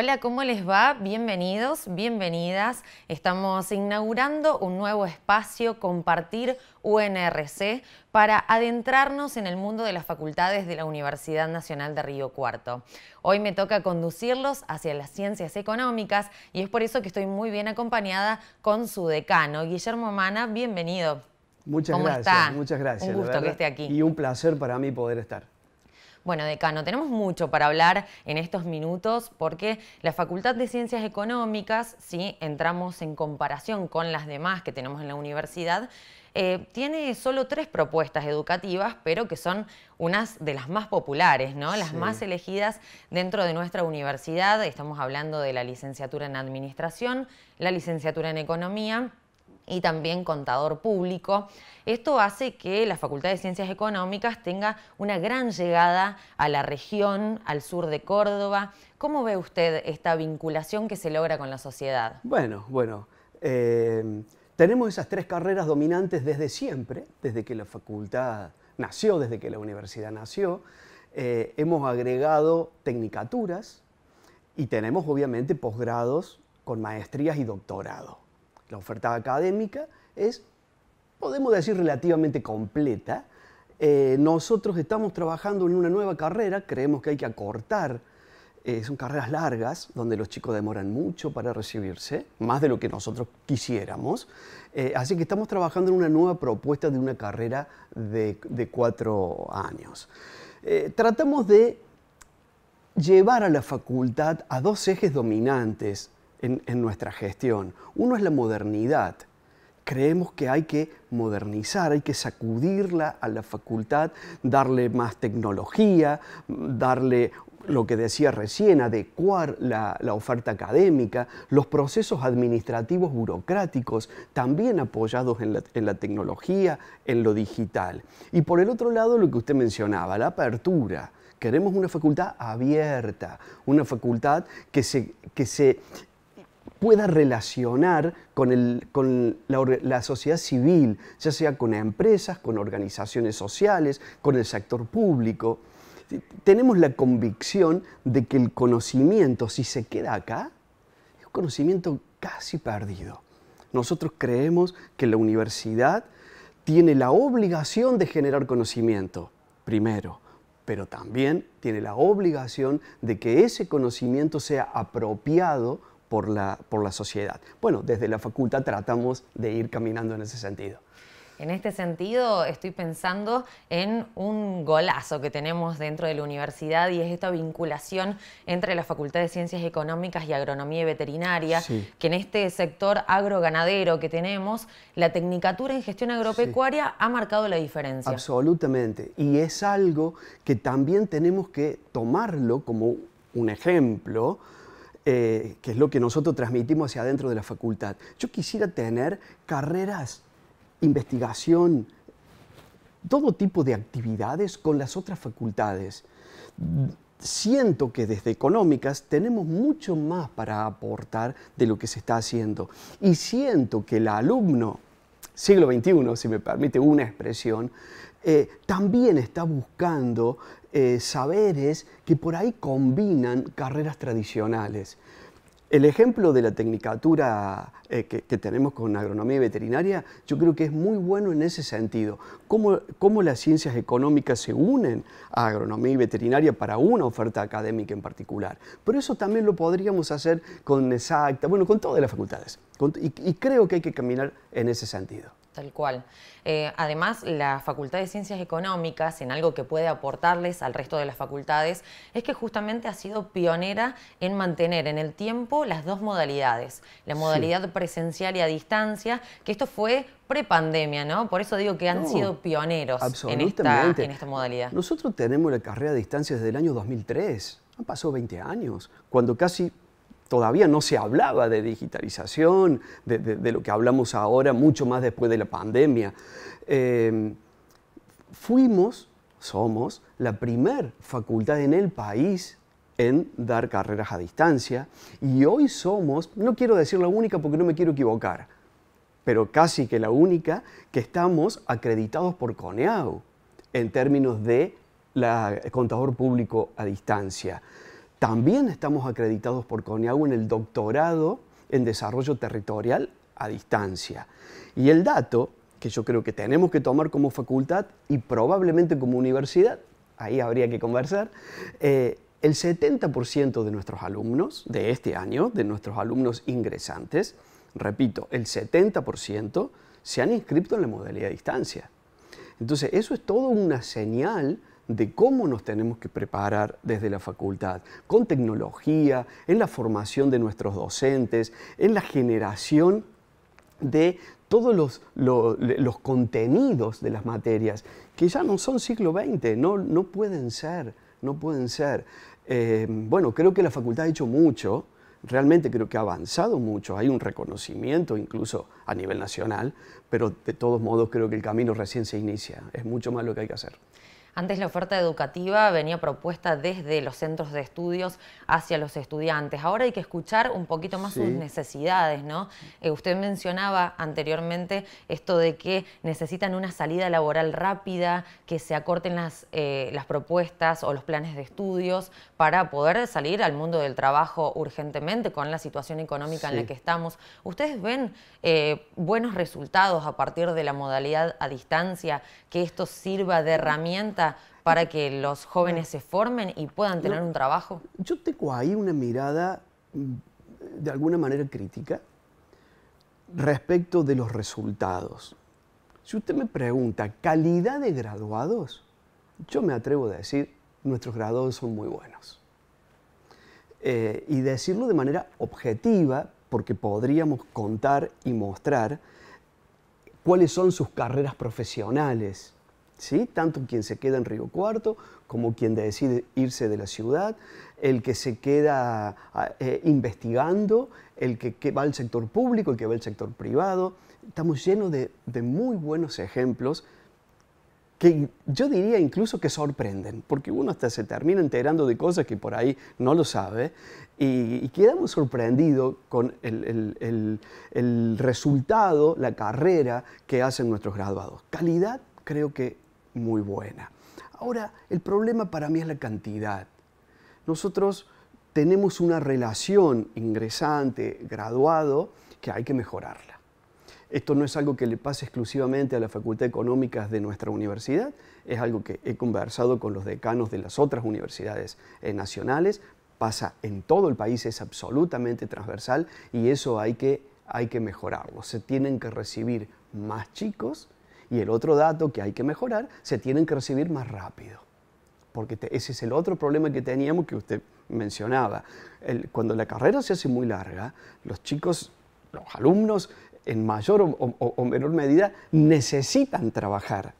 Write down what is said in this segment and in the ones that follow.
Hola, ¿cómo les va? Bienvenidos, bienvenidas. Estamos inaugurando un nuevo espacio, Compartir UNRC, para adentrarnos en el mundo de las facultades de la Universidad Nacional de Río Cuarto. Hoy me toca conducirlos hacia las ciencias económicas y es por eso que estoy muy bien acompañada con su decano, Guillermo Mana. Bienvenido. Muchas gracias. Muchas gracias. Un gusto que esté aquí. Y un placer para mí poder estar. Bueno, decano, tenemos mucho para hablar en estos minutos porque la Facultad de Ciencias Económicas, si entramos en comparación con las demás que tenemos en la universidad, eh, tiene solo tres propuestas educativas, pero que son unas de las más populares, ¿no? Las más elegidas dentro de nuestra universidad. Estamos hablando de la licenciatura en Administración, la licenciatura en Economía y también contador público. Esto hace que la Facultad de Ciencias Económicas tenga una gran llegada a la región, al sur de Córdoba. ¿Cómo ve usted esta vinculación que se logra con la sociedad? Bueno, bueno. Eh, tenemos esas tres carreras dominantes desde siempre, desde que la facultad nació, desde que la universidad nació. Eh, hemos agregado tecnicaturas y tenemos obviamente posgrados con maestrías y doctorado la oferta académica es, podemos decir, relativamente completa. Eh, nosotros estamos trabajando en una nueva carrera, creemos que hay que acortar. Eh, son carreras largas, donde los chicos demoran mucho para recibirse, más de lo que nosotros quisiéramos. Eh, así que estamos trabajando en una nueva propuesta de una carrera de, de cuatro años. tratamos de llevar a la facultad a dos ejes dominantes en, nuestra gestión. Uno es la modernidad. Creemos que hay que modernizar, hay que sacudirla a la facultad, darle más tecnología, darle lo que decía recién, adecuar la, oferta académica, los procesos administrativos burocráticos, también apoyados en la, tecnología, en lo digital. Y por el otro lado, lo que usted mencionaba, la apertura. Queremos una facultad abierta, una facultad que se, que se pueda relacionar con, la, la, sociedad civil, ya sea con empresas, con organizaciones sociales, con el sector público. Tenemos la convicción de que el conocimiento, si se queda acá, es un conocimiento casi perdido. Nosotros creemos que la universidad tiene la obligación de generar conocimiento, primero, pero también tiene la obligación de que ese conocimiento sea apropiado por la, sociedad. Bueno, desde la facultad tratamos de ir caminando en ese sentido. En este sentido, estoy pensando en un golazo que tenemos dentro de la universidad y es esta vinculación entre la Facultad de Ciencias Económicas y Agronomía y Veterinaria, que en este sector agroganadero que tenemos, la Tecnicatura en Gestión Agropecuaria ha marcado la diferencia. Absolutamente, y es algo que también tenemos que tomarlo como un ejemplo eh, que es lo que nosotros transmitimos hacia adentro de la facultad. Yo quisiera tener carreras, investigación, todo tipo de actividades con las otras facultades. Siento que desde económicas tenemos mucho más para aportar de lo que se está haciendo. Y siento que el alumno, siglo XXI, si me permite una expresión, eh, también está buscando eh, saberes que por ahí combinan carreras tradicionales. El ejemplo de la tecnicatura eh, que, tenemos con agronomía y veterinaria, yo creo que es muy bueno en ese sentido. Cómo, las ciencias económicas se unen a agronomía y veterinaria para una oferta académica en particular. Pero eso también lo podríamos hacer con exacta, bueno, con todas las facultades. y creo que hay que caminar en ese sentido. Tal cual. Eh, además, la Facultad de Ciencias Económicas, en algo que puede aportarles al resto de las facultades, es que justamente ha sido pionera en mantener en el tiempo las dos modalidades, la modalidad presencial y a distancia, que esto fue prepandemia, ¿no? Por eso digo que han sido pioneros en esta, en esta modalidad. Nosotros tenemos la carrera a distancia desde el año 2003, han pasado 20 años, cuando casi todavía no se hablaba de digitalización, de, lo que hablamos ahora, mucho más después de la pandemia. Em, fuimos, somos, la primer facultad en el país en dar carreras a distancia y hoy somos, no quiero decir la única porque no me quiero equivocar, pero casi que la única que estamos acreditados por CONEAU en términos de la contador público a distancia. También estamos acreditados por CONIAGO en el doctorado en desarrollo territorial a distancia. Y el dato que yo creo que tenemos que tomar como facultad y probablemente como universidad, ahí habría que conversar, eh, el 70% de nuestros alumnos de este año, de nuestros alumnos ingresantes, repito, el 70% se han inscrito en la modalidad de distancia. Entonces, eso es todo una señal de cómo nos tenemos que preparar desde la facultad, con tecnología, en la formación de nuestros docentes, en la generación de todos los, los, contenidos de las materias, que ya no son siglo XX, no, no pueden ser, no pueden ser. Em, bueno, creo que la facultad ha hecho mucho, realmente creo que ha avanzado mucho, hay un reconocimiento incluso a nivel nacional, pero de todos modos creo que el camino recién se inicia, es mucho más lo que hay que hacer. Antes la oferta educativa venía propuesta desde los centros de estudios hacia los estudiantes. Ahora hay que escuchar un poquito más sus necesidades, ¿no? Eh, usted mencionaba anteriormente esto de que necesitan una salida laboral rápida, que se acorten las, eh, las propuestas o los planes de estudios para poder salir al mundo del trabajo urgentemente con la situación económica en la que estamos. ¿Ustedes ven eh, buenos resultados a partir de la modalidad a distancia, que esto sirva de herramienta para que los jóvenes se formen y puedan tener un trabajo? Yo tengo ahí una mirada mm, de alguna manera crítica respecto de los resultados. Si usted me pregunta calidad de graduados, yo me atrevo a decir, nuestros graduados son muy buenos. Eh, y decirlo de manera objetiva, porque podríamos contar y mostrar cuáles son sus carreras profesionales, ¿sí? tanto quien se queda en Río Cuarto como quien decide irse de la ciudad, el que se queda ah, eh, investigando, el que, va al sector público, el que va al sector privado. Estamos llenos de, muy buenos ejemplos que yo diría incluso que sorprenden, porque uno hasta se termina enterando de cosas que por ahí no lo sabe, y, quedamos sorprendidos con el, resultado, la carrera que hacen nuestros graduados. Calidad creo que muy buena. Ahora, el problema para mí es la cantidad. Nosotros tenemos una relación ingresante, graduado, que hay que mejorarla. Esto no es algo que le pase exclusivamente a la Facultad de Económicas de nuestra universidad, es algo que he conversado con los decanos de las otras universidades eh, nacionales, pasa en todo el país, es absolutamente transversal y eso hay que, hay que mejorarlo. Se tienen que recibir más chicos y el otro dato que hay que mejorar, se tienen que recibir más rápido. Porque ese es el otro problema que teníamos que usted mencionaba. cuando la carrera se hace muy larga, los chicos, los alumnos, en mayor o, menor medida, necesitan trabajar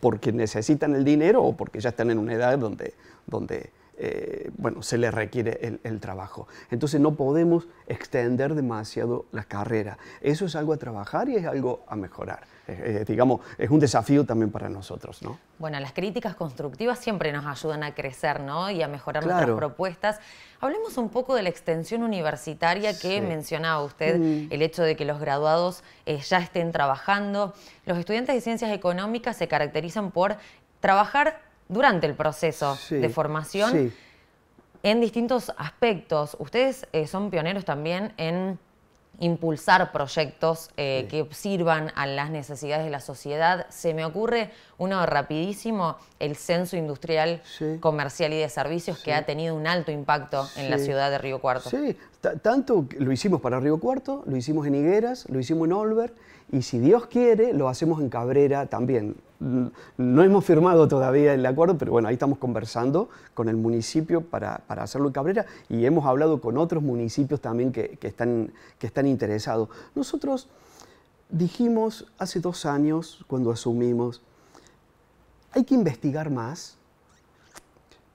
porque necesitan el dinero o porque ya están en una edad donde, donde eh, bueno, se les requiere el, trabajo. Entonces no podemos extender demasiado la carrera. Eso es algo a trabajar y es algo a mejorar. Eh, digamos, es un desafío también para nosotros. ¿no? Bueno, las críticas constructivas siempre nos ayudan a crecer ¿no? y a mejorar nuestras propuestas. Hablemos un poco de la extensión universitaria que mencionaba usted, mm. el hecho de que los graduados eh, ya estén trabajando. Los estudiantes de ciencias económicas se caracterizan por trabajar durante el proceso de formación. en distintos aspectos. Ustedes eh, son pioneros también en impulsar proyectos eh, que sirvan a las necesidades de la sociedad. Se me ocurre uno, rapidísimo, el censo industrial, comercial y de servicios que ha tenido un alto impacto en la ciudad de Río Cuarto. Sí, tanto lo hicimos para Río Cuarto, lo hicimos en Higueras, lo hicimos en Olver y si Dios quiere lo hacemos en Cabrera también. No hemos firmado todavía el acuerdo, pero bueno, ahí estamos conversando con el municipio para, hacerlo en Cabrera y hemos hablado con otros municipios también que, están, que están interesados. Nosotros dijimos hace dos años, cuando asumimos, hay que investigar más,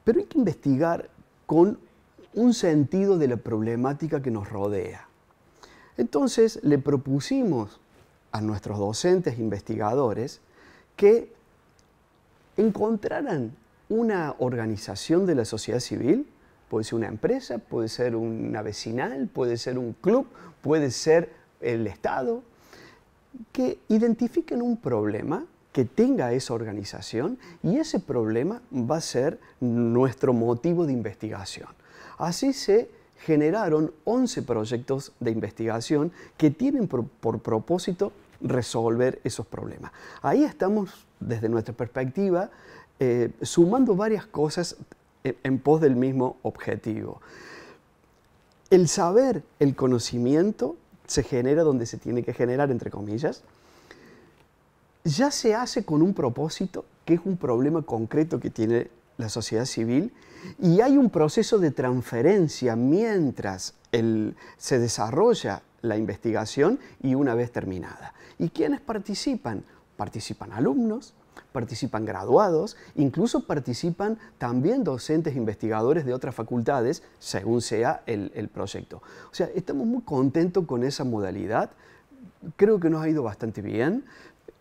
pero hay que investigar con un sentido de la problemática que nos rodea. Entonces le propusimos a nuestros docentes investigadores que encontraran una organización de la sociedad civil, puede ser una empresa, puede ser una vecinal, puede ser un club, puede ser el Estado, que identifiquen un problema que tenga esa organización y ese problema va a ser nuestro motivo de investigación. Así se generaron 11 proyectos de investigación que tienen por, propósito resolver esos problemas. Ahí estamos, desde nuestra perspectiva, eh, sumando varias cosas en pos del mismo objetivo. El saber, el conocimiento, se genera donde se tiene que generar, entre comillas, ya se hace con un propósito, que es un problema concreto que tiene la sociedad civil, y hay un proceso de transferencia mientras se desarrolla la investigación y una vez terminada. ¿Y quiénes participan? Participan alumnos, participan graduados, incluso participan también docentes investigadores de otras facultades, según sea el, el proyecto. O sea, estamos muy contentos con esa modalidad, creo que nos ha ido bastante bien.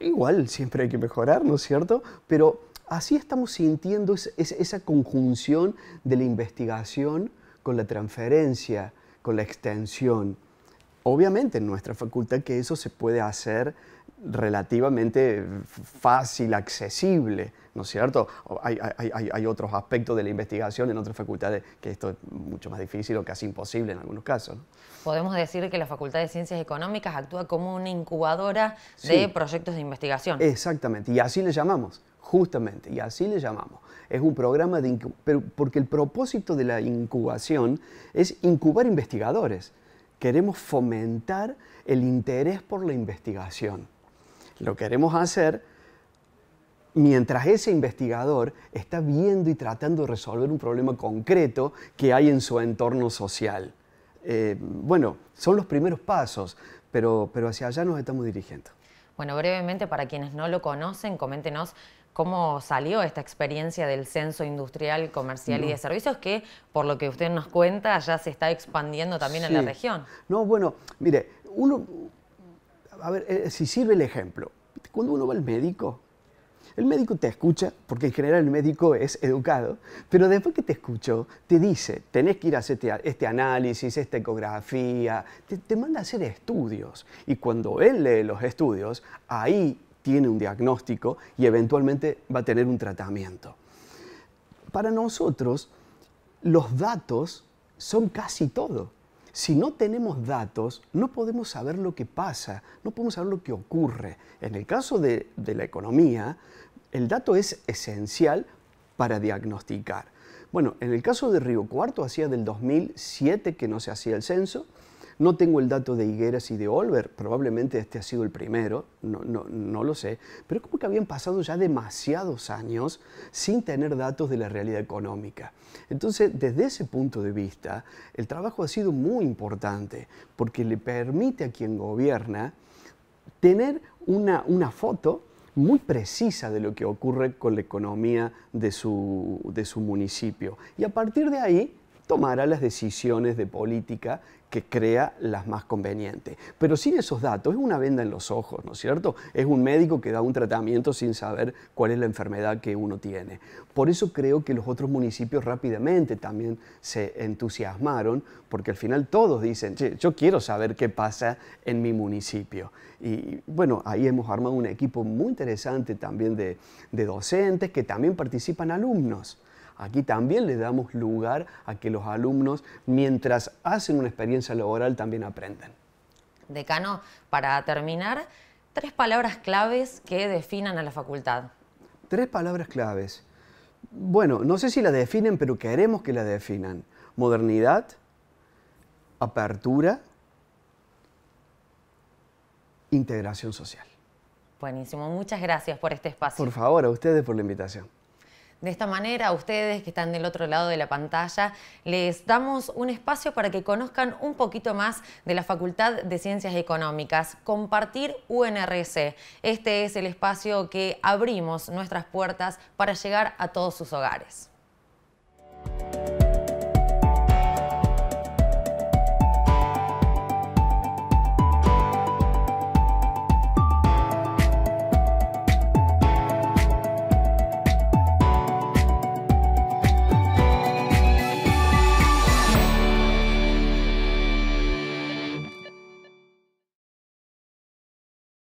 Igual siempre hay que mejorar, ¿no es cierto? Pero así estamos sintiendo esa conjunción de la investigación con la transferencia, con la extensión. Obviamente en nuestra facultad que eso se puede hacer relativamente fácil, accesible, ¿no es cierto? Hay, otros aspectos de la investigación en otras facultades que esto es mucho más difícil o casi imposible en algunos casos. Podemos decir que la Facultad de Ciencias Económicas actúa como una incubadora de proyectos de investigación. Exactamente, y así le llamamos, justamente, y así le llamamos. Es un programa de incubación, porque el propósito de la incubación es incubar investigadores queremos fomentar el interés por la investigación. Lo queremos hacer mientras ese investigador está viendo y tratando de resolver un problema concreto que hay en su entorno social. Eh, bueno, son los primeros pasos, pero, pero hacia allá nos estamos dirigiendo. Bueno, brevemente, para quienes no lo conocen, coméntenos cómo salió esta experiencia del censo industrial, comercial y de servicios que, por lo que usted nos cuenta, ya se está expandiendo también en la región. No, bueno, mire, uno, a ver, eh, si sirve el ejemplo, cuando uno va al médico, el médico te escucha, porque en general el médico es educado, pero después que te escuchó, te dice, tenés que ir a hacer este análisis, esta ecografía, te manda a hacer estudios. Y cuando él lee los estudios, ahí tiene un diagnóstico y eventualmente va a tener un tratamiento. Para nosotros, los datos son casi todo. Si no tenemos datos, no podemos saber lo que pasa, no podemos saber lo que ocurre. En el caso de, la economía, el dato es esencial para diagnosticar. Bueno, en el caso de Río Cuarto hacía del 2007 que no se hacía el censo, no tengo el dato de Higueras y de Olver, probablemente este ha sido el primero, no, no, lo sé, pero como que habían pasado ya demasiados años sin tener datos de la realidad económica. Entonces, desde ese punto de vista, el trabajo ha sido muy importante porque le permite a quien gobierna tener una, una foto muy precisa de lo que ocurre con la economía de de su municipio. Y a partir de ahí, tomará las decisiones de política que crea las más convenientes. Pero sin esos datos es una venda en los ojos, ¿no es cierto? Es un médico que da un tratamiento sin saber cuál es la enfermedad que uno tiene. Por eso creo que los otros municipios rápidamente también se entusiasmaron, porque al final todos dicen, yo quiero saber qué pasa en mi municipio. Y bueno, ahí hemos armado un equipo muy interesante también de docentes que también participan alumnos. Aquí también le damos lugar a que los alumnos, mientras hacen una experiencia laboral, también aprendan. Decano, para terminar, tres palabras claves que definan a la facultad. Tres palabras claves. Bueno, no sé si la definen, pero queremos que la definan. Modernidad, apertura, integración social. Buenísimo, muchas gracias por este espacio. Por favor, a ustedes por la invitación. De esta manera, a ustedes que están del otro lado de la pantalla, les damos un espacio para que conozcan un poquito más de la Facultad de Ciencias Económicas. Compartir UNRC. Este es el espacio que abrimos nuestras puertas para llegar a todos sus hogares.